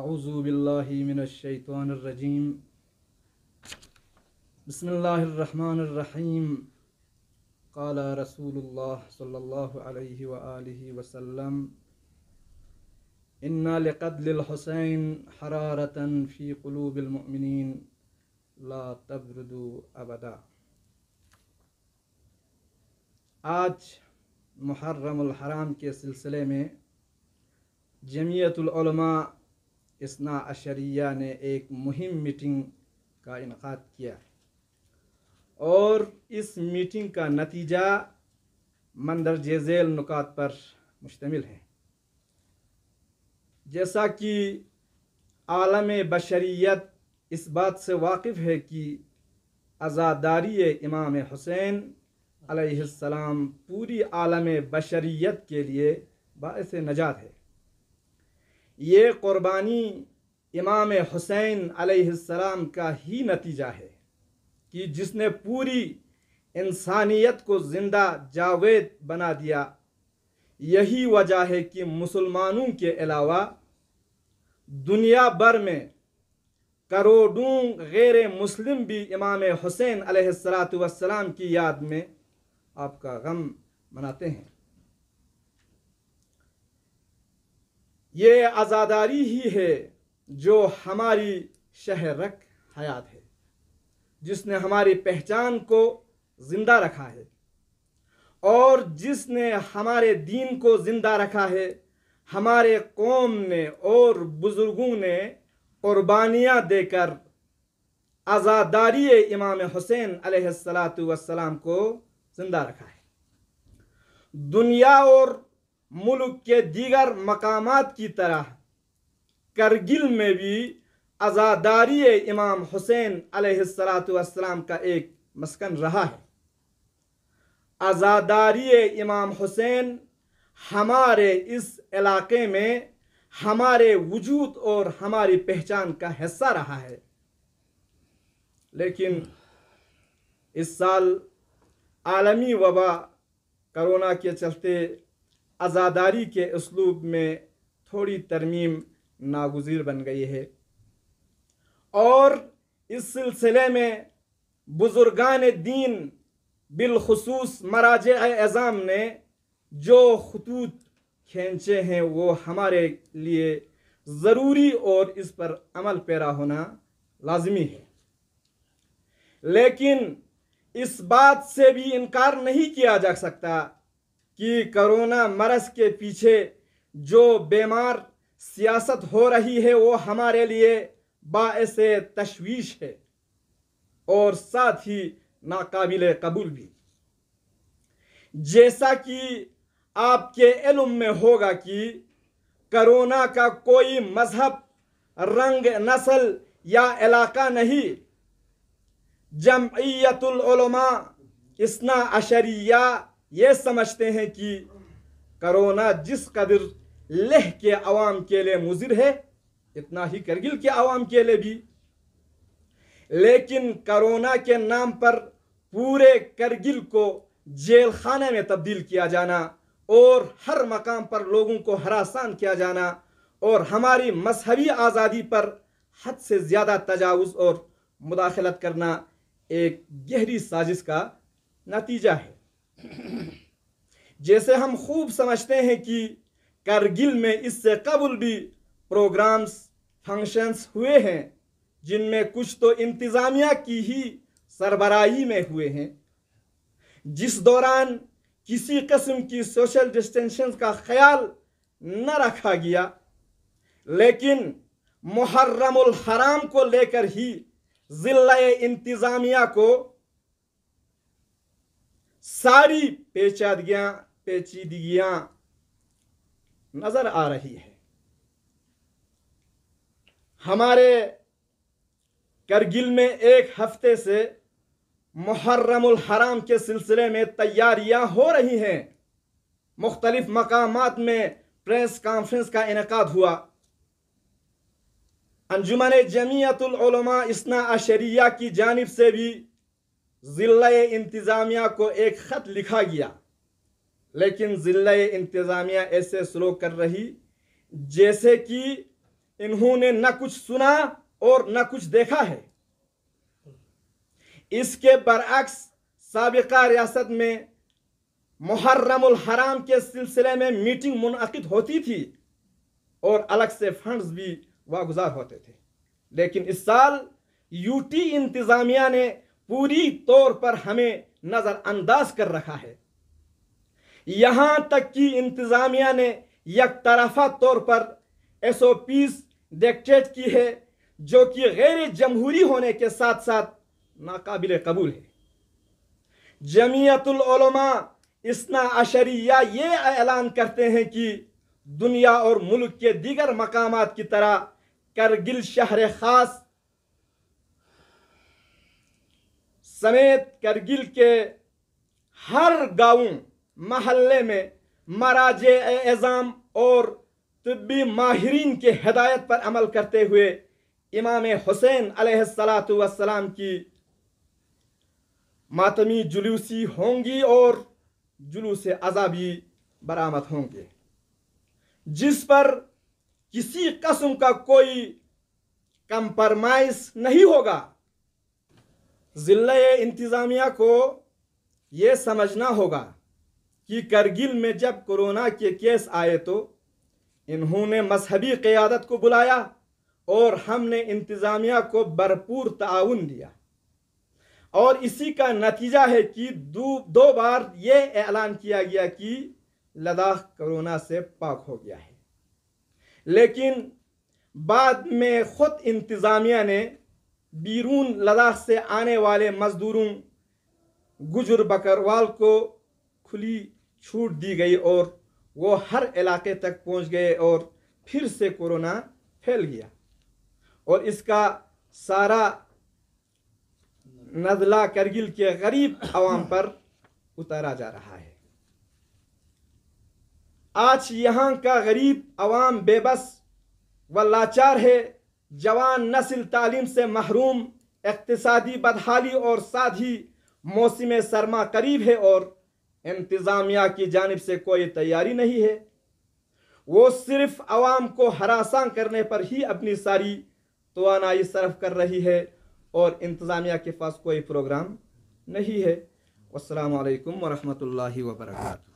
अज़ुबिल्लिमिनशैतरजीम बसमीम काला रसूलुल्लाह सल्लल्लाहु अलैहि व आलिहि वसल्लम इन्ना लकदल हुसैन हरारतन फ़ी क़ुलूबिलमुमिनीन ला तबरदु अबदा आज मुहर्रम हराम के सिलसिले में जमीयतुलमा इसना अशरिया ने एक मुहिम मीटिंग का इनका किया और इस मीटिंग का नतीजा मंदर जेजेल नुकात पर मुश्तमिल है जैसा कि आलम बशरीत इस बात से वाकिफ़ है कि आज़ादारी इमाम हुसैन अलैहिस्सलाम पूरी आलम बशरीत के लिए बास नजात है ये क़ुरबानी इमाम हुसैन अलैहिस्सलाम का ही नतीजा है कि जिसने पूरी इंसानियत को ज़िंदा जावेद बना दिया यही वजह है कि मुसलमानों के अलावा दुनिया भर में करोड़ों गैर मुस्लिम भी इमाम हुसैन अलैहिस्सलाम की याद में आपका गम मनाते हैं ये आज़ादारी ही है जो हमारी शहरक हयात है जिसने हमारी पहचान को ज़िंदा रखा है और जिसने हमारे दीन को ज़िंदा रखा है हमारे कौम ने और बुज़ुर्गों ने क़ुरबानियाँ देकर आज़ादारी इमाम हुसैन सलाम को ज़िंदा रखा है दुनिया और मुल्क के दीगर मकाम की तरह करगिल में भी आज़ादारी इमाम हुसैन अलैहिस्सलाम का एक मस्कन रहा है आज़ादारी इमाम हुसैन हमारे इस इलाके में हमारे वजूद और हमारी पहचान का हिस्सा रहा है लेकिन इस साल आलमी वबा करोना के चलते आज़ादारी के इसलूब में थोड़ी तरमीम नागजीर बन गई है और इस सिलसिले में बुज़ुर्गान दीन बिलखसूस मराज एज़ाम ने जो खतूत खींचे हैं वो हमारे लिए ज़रूरी और इस पर अमल पैरा होना लाजमी है लेकिन इस बात से भी इनकार नहीं किया जा सकता कि कोरोना मरस के पीछे जो बेमार सियासत हो रही है वो हमारे लिए बास तशवीश है और साथ ही नाकाबिल कबूल भी जैसा कि आपके इलम में होगा कि करोना का कोई मजहब रंग नस्ल या इलाका नहीं जमयतुलमा इसना अशरिया ये समझते हैं कि करोना जिस कदर लेह के आवाम के लिए मुजिर है इतना ही करगिल के आवाम के लिए भी लेकिन करोना के नाम पर पूरे करगिल को जेल खाने में तब्दील किया जाना और हर मकाम पर लोगों को हरासान किया जाना और हमारी मजहबी आज़ादी पर हद से ज़्यादा तजावज़ और मुदाखलत करना एक गहरी साजिश का नतीजा है जैसे हम खूब समझते हैं कि करगिल में इससे कबल भी प्रोग्राम्स फंक्शंस हुए हैं जिनमें कुछ तो इंतज़ामिया की ही सरबराही में हुए हैं जिस दौरान किसी कस्म की सोशल डिस्टेंशन का ख्याल न रखा गया लेकिन मुहर्रमुल हराम को लेकर ही ज़िला इंतज़ामिया को सारी पेचादगियां पेचीदगियां नजर आ रही है हमारे करगिल में एक हफ्ते से मुहर्रमुल हराम के सिलसिले में तैयारियां हो रही हैं मुख्तलिफ मकाम में प्रेस कॉन्फ्रेंस का इनका हुआ अंजुमन जमीयतलमा इसना अशरिया की जानब से भी ज़िला इंतज़ामिया को एक ख़त लिखा गया लेकिन ज़िला इंतज़ामिया ऐसे स्लो कर रही जैसे कि इन्होंने न कुछ सुना और न कुछ देखा है इसके बरक्स सबका रियासत में मुहर्रमुल हराम के सिलसिले में मीटिंग मुनद होती थी और अलग से फंड्स भी वागुजार होते थे लेकिन इस साल यूटी इंतज़ामिया ने पूरी तौर पर हमें नज़रअंदाज कर रखा है यहाँ तक कि इंतज़ामिया ने एक तरफा तौर पर एस ओ पीज डिक्टेट की है जो कि गैर जमहूरी होने के साथ साथ नाकबिल कबूल है जमीयतलमा इसना अशरिया ये ऐलान करते हैं कि दुनिया और मुल्क के दीगर मकाम की तरह करगिल शहर ख़ास समेत करगिल के हर गाँव महल्ले में महाराज एज़ाम और तबी माहरीन के हदायत पर अमल करते हुए इमाम हुसैन सलाम की मातमी जुलूसी होंगी और जुलूस अजा भी बरामद होंगे जिस पर किसी कस्म का कोई कंप्रमाइज नहीं होगा ज़िला इंतज़ामिया को ये समझना होगा कि करगिल में जब कोरोना के केस आए तो इन्होंने मजहबी क़्यादत को बुलाया और हमने इंतज़ामिया को भरपूर ताउन दिया और इसी का नतीजा है कि दो दो बार ये ऐलान किया गया कि लद्दाख कोरोना से पाक हो गया है लेकिन बाद में ख़ुद इंतज़ामिया ने बीरून लद्दाख से आने वाले मजदूरों गुजर बकरवाल को खुली छूट दी गई और वो हर इलाके तक पहुंच गए और फिर से कोरोना फैल गया और इसका सारा नजला करगिल के गरीब आवाम पर उतारा जा रहा है आज यहाँ का गरीब आवाम बेबस व लाचार है जवान नस्ल तालीम से महरूम इकतदी बदहाली और साथ ही मौसम सरमा करीब है और इंतज़ामिया की जानब से कोई तैयारी नहीं है वो सिर्फ आवाम को हरासा करने पर ही अपनी सारी तोानाई सरफ कर रही है और इंतज़ामिया के पास कोई प्रोग्राम नहीं है असलकम वरहमल वर्का